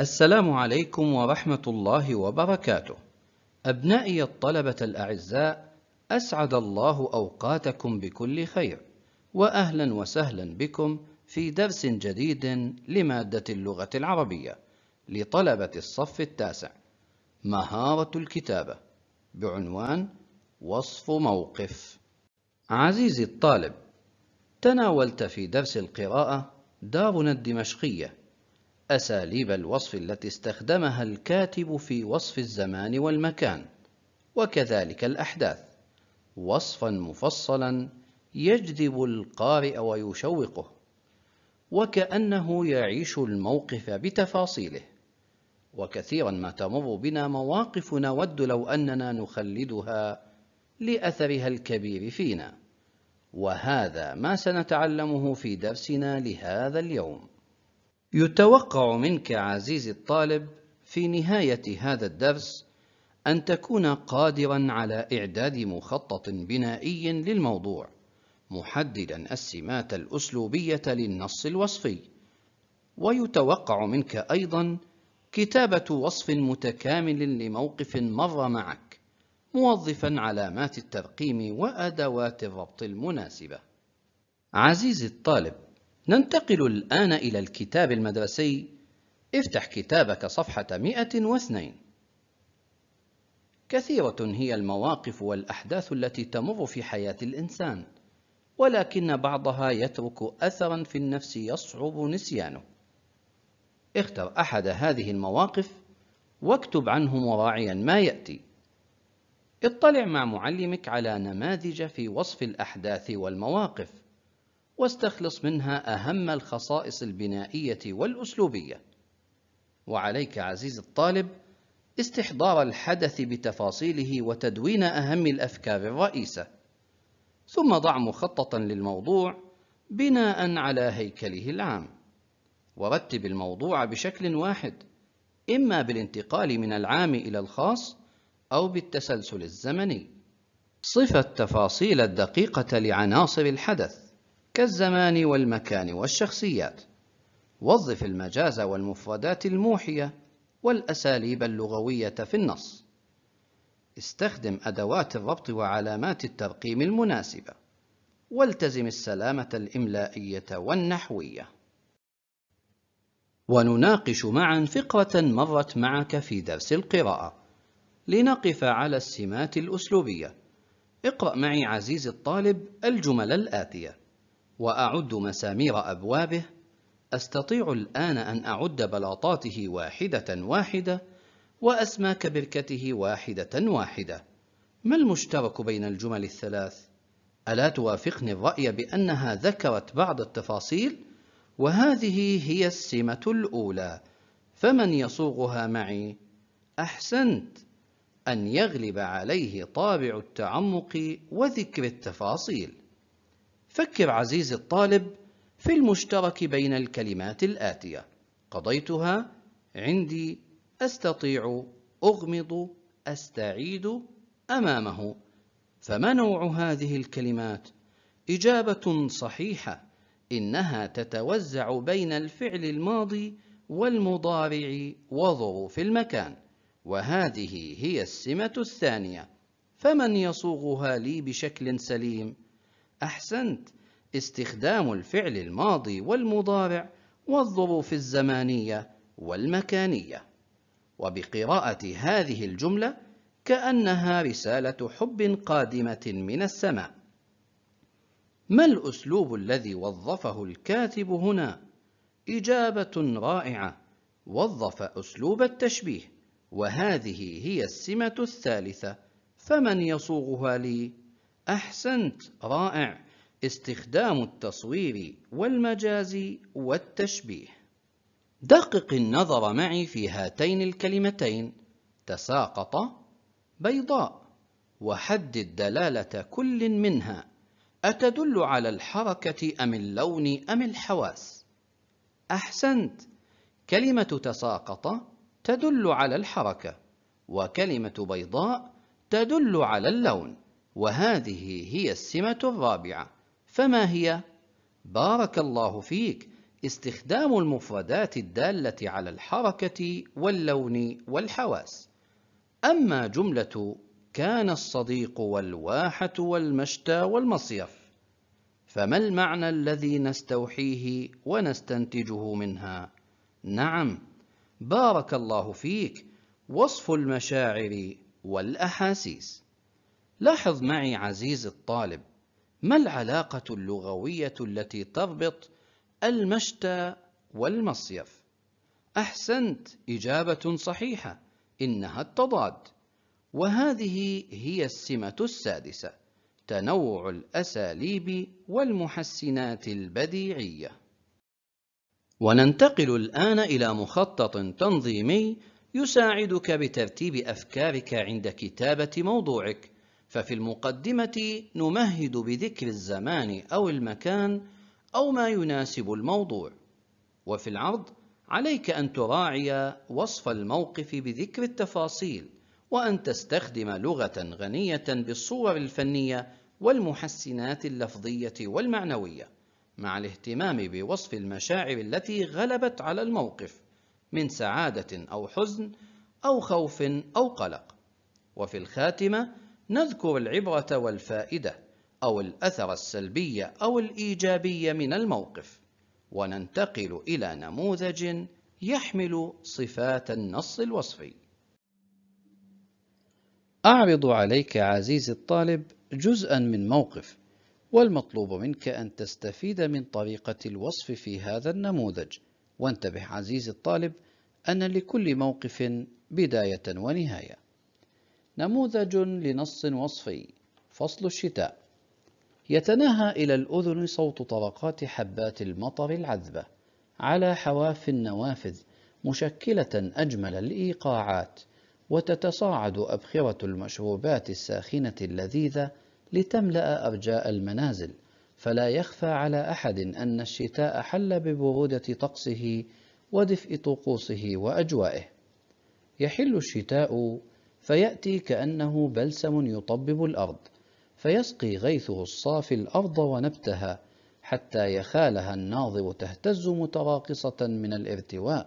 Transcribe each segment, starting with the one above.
السلام عليكم ورحمة الله وبركاته أبنائي الطلبة الأعزاء أسعد الله أوقاتكم بكل خير وأهلا وسهلا بكم في درس جديد لمادة اللغة العربية لطلبة الصف التاسع مهارة الكتابة بعنوان وصف موقف عزيزي الطالب تناولت في درس القراءة دارنا الدمشقية أساليب الوصف التي استخدمها الكاتب في وصف الزمان والمكان وكذلك الأحداث وصفا مفصلا يجذب القارئ ويشوقه وكأنه يعيش الموقف بتفاصيله وكثيرا ما تمر بنا مواقف نود لو أننا نخلدها لأثرها الكبير فينا وهذا ما سنتعلمه في درسنا لهذا اليوم يتوقع منك عزيزي الطالب في نهاية هذا الدرس أن تكون قادرا على إعداد مخطط بنائي للموضوع محددا السمات الأسلوبية للنص الوصفي ويتوقع منك أيضا كتابة وصف متكامل لموقف مر معك موظفا علامات الترقيم وأدوات الربط المناسبة عزيزي الطالب ننتقل الآن إلى الكتاب المدرسي افتح كتابك صفحة 102 كثيرة هي المواقف والأحداث التي تمر في حياة الإنسان ولكن بعضها يترك أثرا في النفس يصعب نسيانه اختر أحد هذه المواقف واكتب عنه مراعيا ما يأتي اطلع مع معلمك على نماذج في وصف الأحداث والمواقف واستخلص منها أهم الخصائص البنائية والأسلوبية وعليك عزيزي الطالب استحضار الحدث بتفاصيله وتدوين أهم الأفكار الرئيسة ثم ضع مخططا للموضوع بناء على هيكله العام ورتب الموضوع بشكل واحد إما بالانتقال من العام إلى الخاص أو بالتسلسل الزمني صف التفاصيل الدقيقة لعناصر الحدث كالزمان والمكان والشخصيات وظف المجاز والمفردات الموحية والأساليب اللغوية في النص استخدم أدوات الربط وعلامات الترقيم المناسبة والتزم السلامة الإملائية والنحوية ونناقش معا فقرة مرت معك في درس القراءة لنقف على السمات الأسلوبية اقرأ معي عزيزي الطالب الجمل الآتية وأعد مسامير أبوابه أستطيع الآن أن أعد بلاطاته واحدة واحدة وأسماك بركته واحدة واحدة ما المشترك بين الجمل الثلاث؟ ألا توافقني الرأي بأنها ذكرت بعض التفاصيل؟ وهذه هي السمة الأولى فمن يصوغها معي؟ أحسنت أن يغلب عليه طابع التعمق وذكر التفاصيل فكر عزيزي الطالب في المشترك بين الكلمات الآتية قضيتها عندي أستطيع أغمض أستعيد أمامه فما نوع هذه الكلمات؟ إجابة صحيحة إنها تتوزع بين الفعل الماضي والمضارع وظروف المكان وهذه هي السمة الثانية فمن يصوغها لي بشكل سليم؟ أحسنت استخدام الفعل الماضي والمضارع والظروف الزمانية والمكانية وبقراءة هذه الجملة كأنها رسالة حب قادمة من السماء ما الأسلوب الذي وظفه الكاتب هنا؟ إجابة رائعة وظف أسلوب التشبيه وهذه هي السمة الثالثة فمن يصوغها لي؟ أحسنت رائع استخدام التصوير والمجاز والتشبيه دقق النظر معي في هاتين الكلمتين تساقط بيضاء وحدد دلالة كل منها أتدل على الحركة أم اللون أم الحواس أحسنت كلمة تساقط تدل على الحركة وكلمة بيضاء تدل على اللون وهذه هي السمة الرابعة فما هي؟ بارك الله فيك استخدام المفردات الدالة على الحركة واللون والحواس أما جملة كان الصديق والواحة والمشتى والمصيف فما المعنى الذي نستوحيه ونستنتجه منها؟ نعم بارك الله فيك وصف المشاعر والأحاسيس لاحظ معي عزيزي الطالب ما العلاقة اللغوية التي تربط المشتى والمصيف؟ أحسنت إجابة صحيحة إنها التضاد وهذه هي السمة السادسة تنوع الأساليب والمحسنات البديعية وننتقل الآن إلى مخطط تنظيمي يساعدك بترتيب أفكارك عند كتابة موضوعك ففي المقدمة نمهد بذكر الزمان أو المكان أو ما يناسب الموضوع وفي العرض عليك أن تراعي وصف الموقف بذكر التفاصيل وأن تستخدم لغة غنية بالصور الفنية والمحسنات اللفظية والمعنوية مع الاهتمام بوصف المشاعر التي غلبت على الموقف من سعادة أو حزن أو خوف أو قلق وفي الخاتمة نذكر العبرة والفائدة أو الأثر السلبي أو الإيجابي من الموقف وننتقل إلى نموذج يحمل صفات النص الوصفي أعرض عليك عزيزي الطالب جزءا من موقف والمطلوب منك أن تستفيد من طريقة الوصف في هذا النموذج وانتبه عزيزي الطالب أن لكل موقف بداية ونهاية نموذج لنص وصفي فصل الشتاء يتناهى إلى الأذن صوت طرقات حبات المطر العذبة على حواف النوافذ مشكلة أجمل الإيقاعات وتتصاعد أبخرة المشروبات الساخنة اللذيذة لتملأ أرجاء المنازل فلا يخفى على أحد أن الشتاء حل ببرودة طقسه ودفء طقوسه وأجوائه يحل الشتاء فيأتي كأنه بلسم يطبب الأرض فيسقي غيثه الصافي الأرض ونبتها حتى يخالها الناظر تهتز متراقصة من الارتواء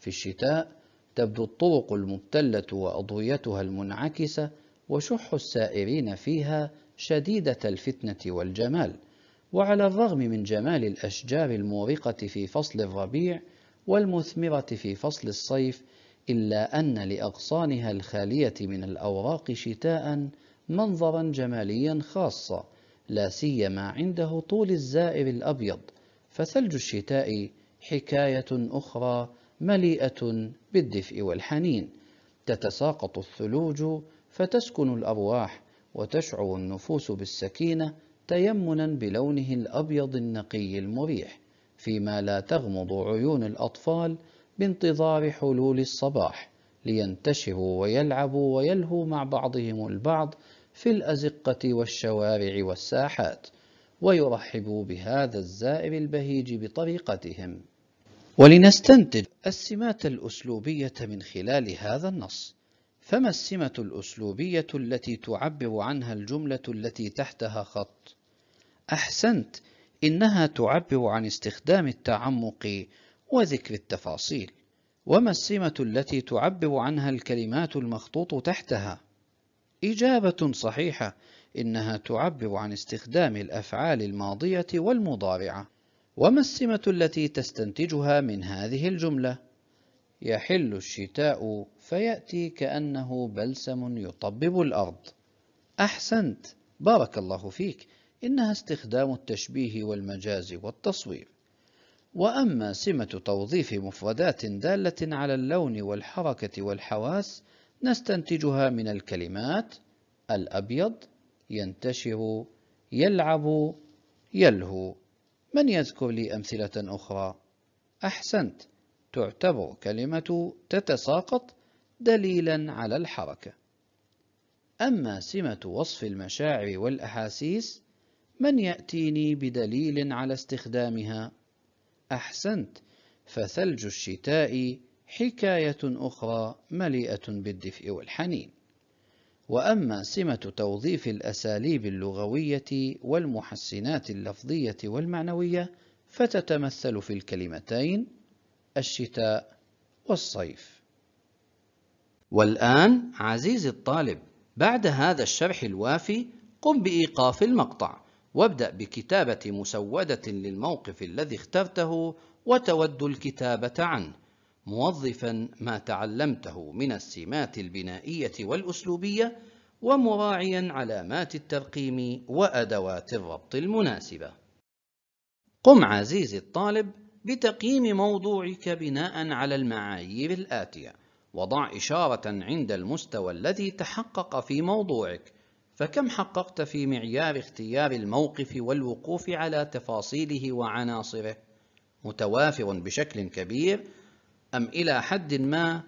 في الشتاء تبدو الطرق المبتلة وأضويتها المنعكسة وشح السائرين فيها شديدة الفتنة والجمال وعلى الرغم من جمال الأشجار المورقة في فصل الربيع والمثمرة في فصل الصيف إلا أن لأغصانها الخالية من الأوراق شتاء منظرا جماليا خاصة لا سيما عند هطول الزائر الأبيض فثلج الشتاء حكاية أخرى مليئة بالدفء والحنين تتساقط الثلوج فتسكن الأرواح وتشعر النفوس بالسكينة تيمنا بلونه الأبيض النقي المريح فيما لا تغمض عيون الأطفال بانتظار حلول الصباح لينتشروا ويلعبوا ويلهوا مع بعضهم البعض في الأزقة والشوارع والساحات ويرحبوا بهذا الزائر البهيج بطريقتهم ولنستنتج السمات الأسلوبية من خلال هذا النص فما السمة الأسلوبية التي تعبر عنها الجملة التي تحتها خط؟ أحسنت إنها تعبر عن استخدام التعمق وذكر التفاصيل وما السمة التي تعبر عنها الكلمات المخطوط تحتها إجابة صحيحة إنها تعبر عن استخدام الأفعال الماضية والمضارعة وما السمة التي تستنتجها من هذه الجملة؟ يحل الشتاء فيأتي كأنه بلسم يطبب الأرض أحسنت بارك الله فيك إنها استخدام التشبيه والمجاز والتصوير وأما سمة توظيف مفردات دالة على اللون والحركة والحواس نستنتجها من الكلمات الأبيض ينتشر يلعب يلهو من يذكر لي أمثلة أخرى؟ أحسنت تعتبر كلمة تتساقط دليلا على الحركة أما سمة وصف المشاعر والأحاسيس من يأتيني بدليل على استخدامها؟ أحسنت فثلج الشتاء حكاية أخرى مليئة بالدفء والحنين وأما سمة توظيف الأساليب اللغوية والمحسنات اللفظية والمعنوية فتتمثل في الكلمتين الشتاء والصيف والآن عزيزي الطالب بعد هذا الشرح الوافي قم بإيقاف المقطع وابدأ بكتابة مسودة للموقف الذي اخترته وتود الكتابة عنه موظفا ما تعلمته من السمات البنائية والأسلوبية ومراعيا علامات الترقيم وأدوات الربط المناسبة قم عزيزي الطالب بتقييم موضوعك بناء على المعايير الآتية وضع إشارة عند المستوى الذي تحقق في موضوعك فكم حققت في معيار اختيار الموقف والوقوف على تفاصيله وعناصره متوافر بشكل كبير أم إلى حد ما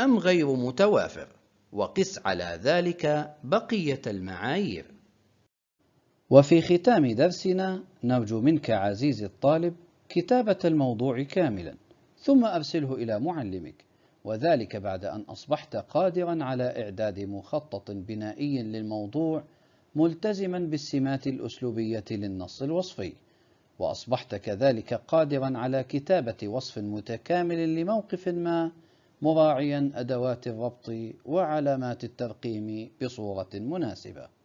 أم غير متوافر وقس على ذلك بقية المعايير وفي ختام درسنا نرجو منك عزيزي الطالب كتابة الموضوع كاملا ثم أرسله إلى معلمك وذلك بعد أن أصبحت قادرا على إعداد مخطط بنائي للموضوع ملتزما بالسمات الأسلوبية للنص الوصفي وأصبحت كذلك قادرا على كتابة وصف متكامل لموقف ما مراعيا أدوات الربط وعلامات الترقيم بصورة مناسبة